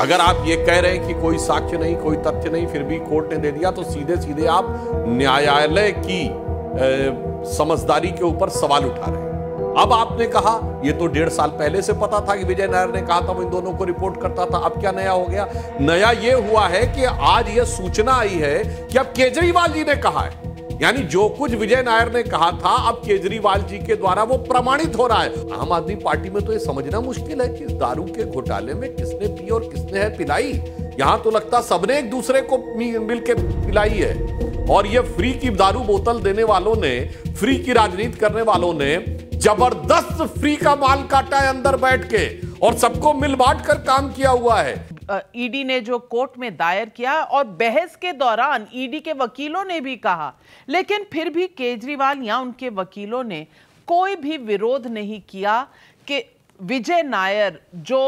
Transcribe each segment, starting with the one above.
अगर आप ये कह रहे हैं कि कोई साक्ष्य नहीं कोई तथ्य नहीं फिर भी कोर्ट ने दे दिया तो सीधे सीधे आप न्यायालय की समझदारी के ऊपर सवाल उठा रहे हैं अब आपने कहा यह तो डेढ़ साल पहले से पता था कि विजय नायर ने कहा था मैं इन दोनों को रिपोर्ट करता था अब क्या नया हो गया नया ये हुआ है कि आज यह सूचना आई है कि अब केजरीवाल जी ने कहा है यानी जो कुछ विजय नायर ने कहा था अब केजरीवाल जी के द्वारा वो प्रमाणित हो रहा है आम आदमी पार्टी में तो ये समझना मुश्किल है कि इस दारू के घोटाले में किसने पी और किसने है पिलाई यहाँ तो लगता सबने एक दूसरे को मिल के पिलाई है और ये फ्री की दारू बोतल देने वालों ने फ्री की राजनीति करने वालों ने जबरदस्त फ्री का माल काटा है अंदर बैठ के और सबको मिल बांट कर काम किया हुआ है ईडी e ने जो कोर्ट में दायर किया और बहस के दौरान ईडी e के वकीलों ने भी कहा लेकिन फिर भी केजरीवाल या उनके वकीलों ने कोई भी विरोध नहीं किया कि विजय नायर जो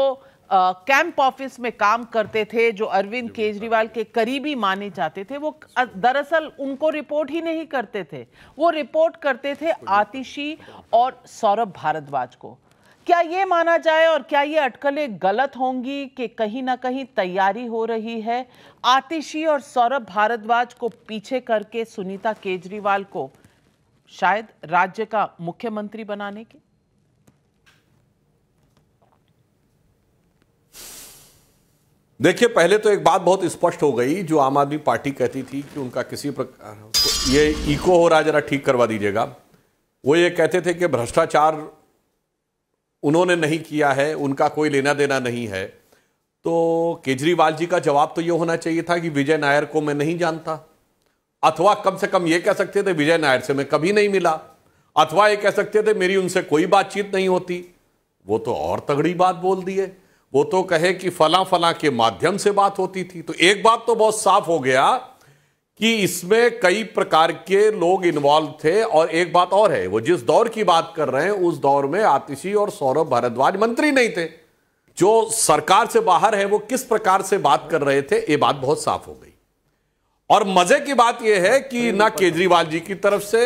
कैंप ऑफिस में काम करते थे जो अरविंद केजरीवाल के करीबी माने जाते थे वो दरअसल उनको रिपोर्ट ही नहीं करते थे वो रिपोर्ट करते थे आतिशी और सौरभ भारद्वाज को क्या ये माना जाए और क्या ये अटकलें गलत होंगी कि कहीं ना कहीं तैयारी हो रही है आतिशी और सौरभ भारद्वाज को पीछे करके सुनीता केजरीवाल को शायद राज्य का मुख्यमंत्री बनाने की देखिए पहले तो एक बात बहुत स्पष्ट हो गई जो आम आदमी पार्टी कहती थी कि उनका किसी प्रकार तो ये इको हो रहा जरा ठीक करवा दीजिएगा वो ये कहते थे कि भ्रष्टाचार उन्होंने नहीं किया है उनका कोई लेना देना नहीं है तो केजरीवाल जी का जवाब तो ये होना चाहिए था कि विजय नायर को मैं नहीं जानता अथवा कम से कम ये कह सकते थे विजय नायर से मैं कभी नहीं मिला अथवा ये कह सकते थे मेरी उनसे कोई बातचीत नहीं होती वो तो और तगड़ी बात बोल दिए वो तो कहे कि फला फला के माध्यम से बात होती थी तो एक बात तो बहुत साफ हो गया कि इसमें कई प्रकार के लोग इन्वॉल्व थे और एक बात और है वो जिस दौर की बात कर रहे हैं उस दौर में आतिशी और सौरभ भारद्वाज मंत्री नहीं थे जो सरकार से बाहर है वो किस प्रकार से बात कर रहे थे ये बात बहुत साफ हो गई और मजे की बात यह है कि ना केजरीवाल जी की तरफ से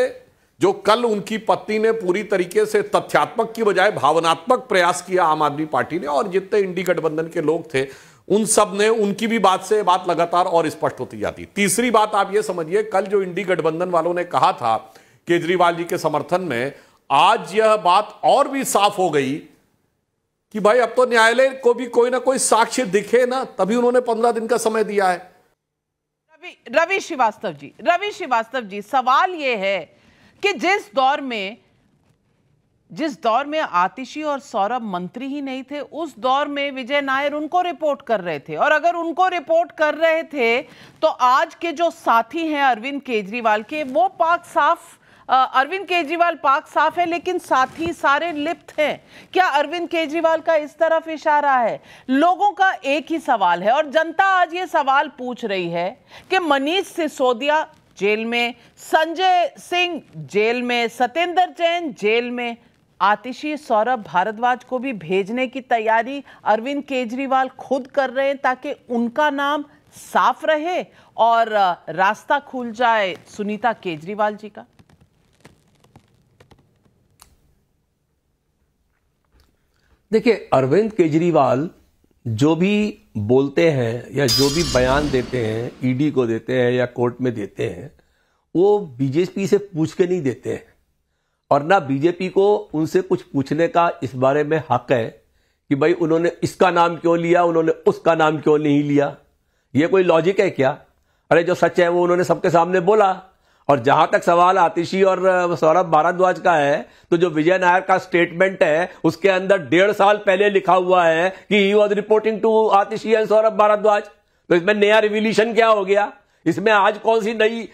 जो कल उनकी पत्नी ने पूरी तरीके से तथ्यात्मक की बजाय भावनात्मक प्रयास किया आम आदमी पार्टी ने और जितने इंडी गठबंधन के लोग थे उन सब ने उनकी भी बात से बात लगातार और स्पष्ट होती जाती तीसरी बात आप ये समझिए कल जो इंडी गठबंधन वालों ने कहा था केजरीवाल जी के समर्थन में आज यह बात और भी साफ हो गई कि भाई अब तो न्यायालय को भी कोई ना कोई साक्ष्य दिखे ना तभी उन्होंने पंद्रह दिन का समय दिया है रवि श्रीवास्तव जी रवि श्रीवास्तव जी सवाल यह है कि जिस दौर में जिस दौर में आतिशी और सौरभ मंत्री ही नहीं थे उस दौर में विजय नायर उनको रिपोर्ट कर रहे थे और अगर उनको रिपोर्ट कर रहे थे तो आज के जो साथी हैं अरविंद केजरीवाल के वो पाक साफ अरविंद केजरीवाल पाक साफ है लेकिन साथी सारे लिप्त हैं क्या अरविंद केजरीवाल का इस तरफ इशारा है लोगों का एक ही सवाल है और जनता आज ये सवाल पूछ रही है कि मनीष सिसोदिया जेल में संजय सिंह जेल में सत्येंद्र जैन जेल में आतिशी सौरभ भारद्वाज को भी भेजने की तैयारी अरविंद केजरीवाल खुद कर रहे हैं ताकि उनका नाम साफ रहे और रास्ता खुल जाए सुनीता केजरीवाल जी का देखिए अरविंद केजरीवाल जो भी बोलते हैं या जो भी बयान देते हैं ईडी को देते हैं या कोर्ट में देते हैं वो बीजेपी से पूछ के नहीं देते हैं और ना बीजेपी को उनसे कुछ पूछने का इस बारे में हक है कि भाई उन्होंने इसका नाम क्यों लिया उन्होंने उसका नाम क्यों नहीं लिया ये कोई लॉजिक है क्या अरे जो सच है वो उन्होंने सबके सामने बोला और जहां तक सवाल आतिशी और सौरभ भारद्वाज का है तो जो विजय नायर का स्टेटमेंट है उसके अंदर डेढ़ साल पहले लिखा हुआ है कि he was reporting to Atishi and Saurabh Bharadwaj तो इसमें नया रिविल्यूशन क्या हो गया इसमें आज कौन सी नई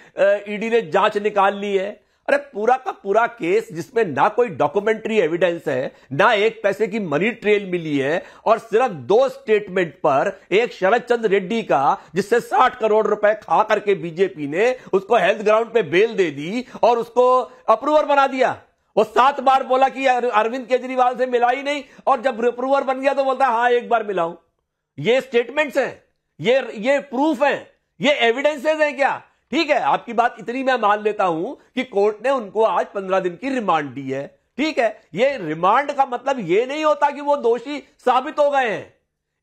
ईडी e ने जांच निकाल ली है अरे पूरा का पूरा केस जिसमें ना कोई डॉक्यूमेंट्री एविडेंस है ना एक पैसे की मनी ट्रेल मिली है और सिर्फ दो स्टेटमेंट पर एक शरद चंद्र रेड्डी का जिससे 60 करोड़ रुपए खा करके बीजेपी ने उसको हेल्थ ग्राउंड पे बेल दे दी और उसको अप्रूवर बना दिया वो सात बार बोला कि अरविंद केजरीवाल से मिला ही नहीं और जब अप्रूवर बन गया तो बोलता हाँ एक बार मिलाऊ ये स्टेटमेंट्स हैं ये ये प्रूफ है ये एविडेंसेस है क्या ठीक है आपकी बात इतनी मैं मान लेता हूं कि कोर्ट ने उनको आज पंद्रह दिन की रिमांड दी है ठीक है ये रिमांड का मतलब ये नहीं होता कि वो दोषी साबित हो गए हैं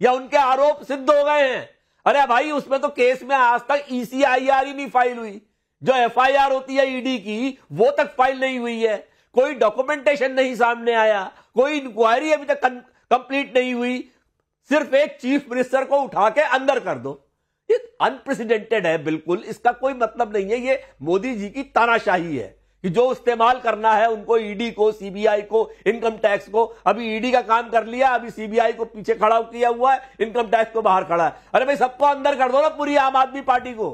या उनके आरोप सिद्ध हो गए हैं अरे भाई उसमें तो केस में आज तक ईसीआईआर e e ही नहीं फाइल हुई जो एफआईआर होती है ईडी e की वो तक फाइल नहीं हुई है कोई डॉक्यूमेंटेशन नहीं सामने आया कोई इंक्वायरी अभी तक कंप्लीट नहीं हुई सिर्फ एक चीफ मिनिस्टर को उठा के अंदर कर दो ये अनप्रेसिडेंटेड है बिल्कुल इसका कोई मतलब नहीं है ये मोदी जी की तानाशाही है कि जो इस्तेमाल करना है उनको ईडी e को सीबीआई को इनकम टैक्स को अभी ईडी e का काम कर लिया अभी सीबीआई को पीछे खड़ा किया हुआ है इनकम टैक्स को बाहर खड़ा है अरे भाई सबको अंदर कर दो ना पूरी आम आदमी पार्टी को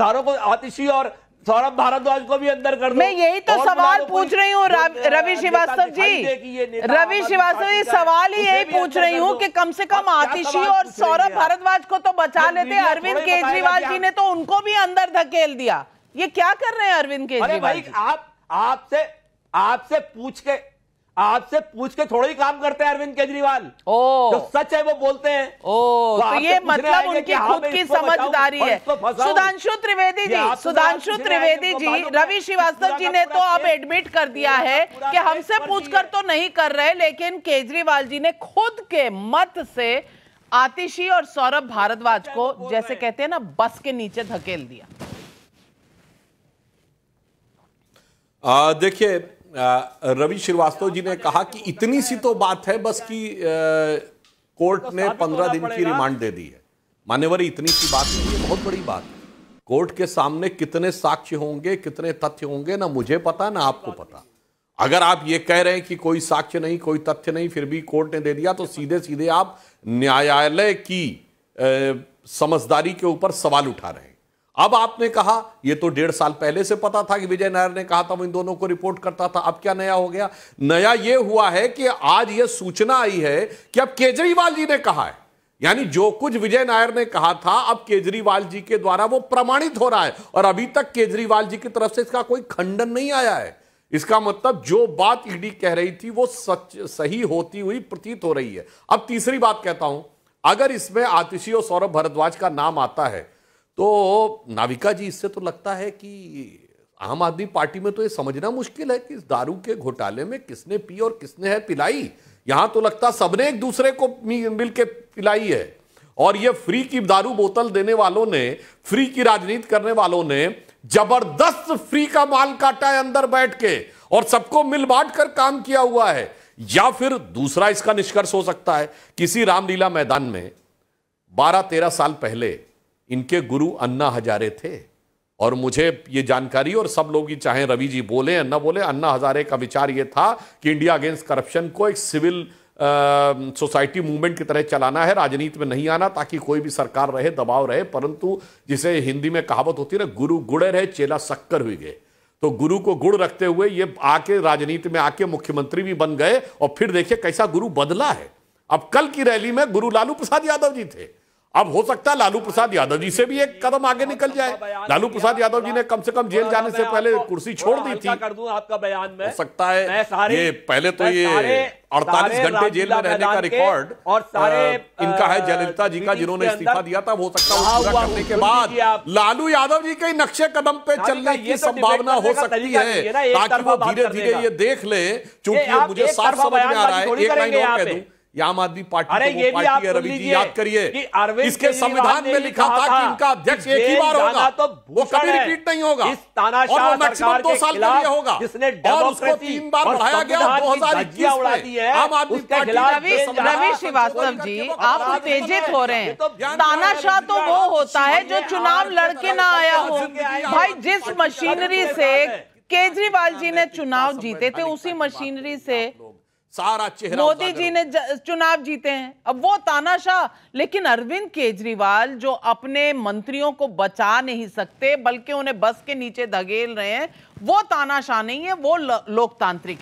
सारों को आतिशी और सौरभ भारद्वाज को भी अंदर कर दो मैं यही तो सवाल पूछ रही हूँ रवि हाँ, श्रीवास्तव जी रवि श्रीवास्तव जी सवाल ही यही पूछ रही हूँ कि कम से कम आतिशी और सौरभ भारद्वाज को तो बचा लेते अरविंद केजरीवाल जी ने तो उनको भी अंदर धकेल दिया ये क्या कर रहे हैं अरविंद केजरीवाल आप आपसे आपसे पूछ के आपसे पूछ के थोड़ा ही काम करते हैं अरविंद केजरीवाल ओ जो सच है वो बोलते हैं ओ तो, तो ये मतलब उनकी हाँ खुद की समझदारी है सुधांशु त्रिवेदी जी सुधांशु त्रिवेदी जी तो रवि श्रीवास्तव जी ने तो अब एडमिट कर दिया है कि हमसे पूछकर तो नहीं कर रहे लेकिन केजरीवाल जी ने खुद के मत से आतिशी और सौरभ भारद्वाज को जैसे कहते हैं ना बस के नीचे धकेल दिया देखिए रवि श्रीवास्तव जी ने कहा कि इतनी सी तो बात है बस कि कोर्ट तो ने पंद्रह दिन की रिमांड दे दी है मान्यवर इतनी सी बात नहीं है बहुत बड़ी बात कोर्ट के सामने कितने साक्ष्य होंगे कितने तथ्य होंगे ना मुझे पता ना आपको पता अगर आप ये कह रहे हैं कि कोई साक्ष्य नहीं कोई तथ्य नहीं फिर भी कोर्ट ने दे दिया तो सीधे सीधे आप न्यायालय की समझदारी के ऊपर सवाल उठा रहे हैं अब आपने कहा यह तो डेढ़ साल पहले से पता था कि विजय नायर ने कहा था मैं इन दोनों को रिपोर्ट करता था अब क्या नया हो गया नया यह हुआ है कि आज यह सूचना आई है कि अब केजरीवाल जी ने कहा है यानी जो कुछ विजय नायर ने कहा था अब केजरीवाल जी के द्वारा वो प्रमाणित हो रहा है और अभी तक केजरीवाल जी की तरफ से इसका कोई खंडन नहीं आया है इसका मतलब जो बात ईडी कह रही थी वो सच सही होती हुई प्रतीत हो रही है अब तीसरी बात कहता हूं अगर इसमें आतिशी और सौरभ भारद्वाज का नाम आता है तो नाविका जी इससे तो लगता है कि आम आदमी पार्टी में तो ये समझना मुश्किल है कि इस दारू के घोटाले में किसने पी और किसने है पिलाई यहां तो लगता सबने एक दूसरे को मिल के पिलाई है और ये फ्री की दारू बोतल देने वालों ने फ्री की राजनीति करने वालों ने जबरदस्त फ्री का माल काटा है अंदर बैठ के और सबको मिल बांट कर काम किया हुआ है या फिर दूसरा इसका निष्कर्ष हो सकता है किसी रामलीला मैदान में बारह तेरह साल पहले इनके गुरु अन्ना हजारे थे और मुझे ये जानकारी और सब लोग ही चाहे रवि जी बोले या ना बोले अन्ना हजारे का विचार ये था कि इंडिया अगेंस्ट करप्शन को एक सिविल सोसाइटी मूवमेंट की तरह चलाना है राजनीति में नहीं आना ताकि कोई भी सरकार रहे दबाव रहे परंतु जिसे हिंदी में कहावत होती है ना गुरु गुड़े रहे चेला शक्कर हुई गए तो गुरु को गुड़ रखते हुए ये आके राजनीति में आके मुख्यमंत्री भी बन गए और फिर देखिए कैसा गुरु बदला है अब कल की रैली में गुरु लालू प्रसाद यादव जी थे अब हो सकता है लालू प्रसाद यादव जी से भी एक कदम आगे निकल जाए लालू प्रसाद यादव जी ने कम से कम जेल जाने से पहले तो कुर्सी छोड़ दी थी कर दूं आपका बयान में हो सकता है ये पहले तो ये अड़तालीस घंटे जेल में रहने का रिकॉर्ड और सारे इनका है जयलिता जी का जिन्होंने इस्तीफा दिया था हो सकता है पूरा करने के बाद लालू यादव जी के नक्शे कदम पे चलने की तो संभावना हो सकती है ताकि वो धीरे धीरे ये देख ले चूंकि मुझे साफ समझ में आ रहा है एक लाइन और कह दू ये आम आदमी पार्टी अरे तो ये भी आप रवि जी याद करिए इसके संविधान में लिखा था, कि इनका अध्यक्ष एक ही बार होगा तो वो कभी रिपीट नहीं होगा इस और मैक्सिमम दो साल के लिए होगा जिसने और उसको तीन बार बढ़ाया गया दो हजार इक्कीस आम आदमी पार्टी रवि श्रीवास्तव जी आप उत्तेजित हो रहे हैं तानाशाह तो वो होता है जो चुनाव लड़के ना आया हो भाई जिस मशीनरी से केजरीवाल जी ने चुनाव जीते थे उसी मशीनरी से सारा चेहरा मोदी जी ने चुनाव जीते हैं अब वो तानाशाह लेकिन अरविंद केजरीवाल जो अपने मंत्रियों को बचा नहीं सकते बल्कि उन्हें बस के नीचे धकेल रहे हैं वो तानाशाह नहीं है वो लोकतांत्रिक है